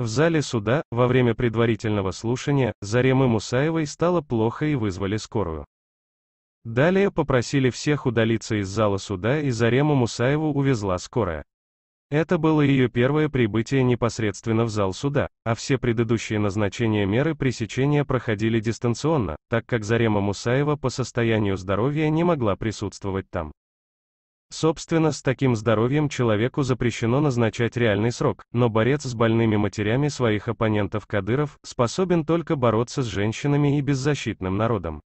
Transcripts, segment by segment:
В зале суда, во время предварительного слушания, Заремы Мусаевой стало плохо и вызвали скорую. Далее попросили всех удалиться из зала суда и Зарему Мусаеву увезла скорая. Это было ее первое прибытие непосредственно в зал суда, а все предыдущие назначения меры пресечения проходили дистанционно, так как Зарема Мусаева по состоянию здоровья не могла присутствовать там. Собственно, с таким здоровьем человеку запрещено назначать реальный срок, но борец с больными матерями своих оппонентов Кадыров способен только бороться с женщинами и беззащитным народом.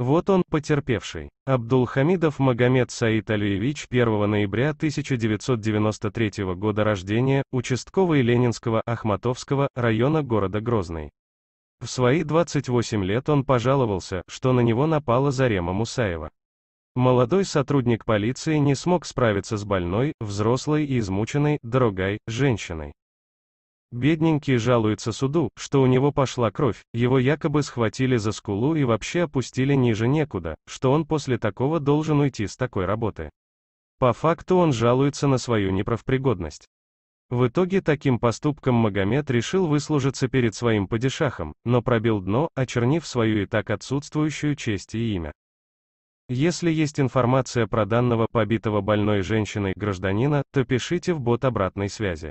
Вот он, потерпевший. Абдулхамидов Магомед Саид Алиевич 1 ноября 1993 года рождения, участковый Ленинского Ахматовского района города Грозный. В свои 28 лет он пожаловался, что на него напала Зарема Мусаева. Молодой сотрудник полиции не смог справиться с больной, взрослой и измученной, дорогой, женщиной. Бедненький жалуется суду, что у него пошла кровь, его якобы схватили за скулу и вообще опустили ниже некуда, что он после такого должен уйти с такой работы. По факту он жалуется на свою неправпригодность. В итоге таким поступком Магомед решил выслужиться перед своим падишахом, но пробил дно, очернив свою и так отсутствующую честь и имя. Если есть информация про данного побитого больной женщиной гражданина, то пишите в бот обратной связи.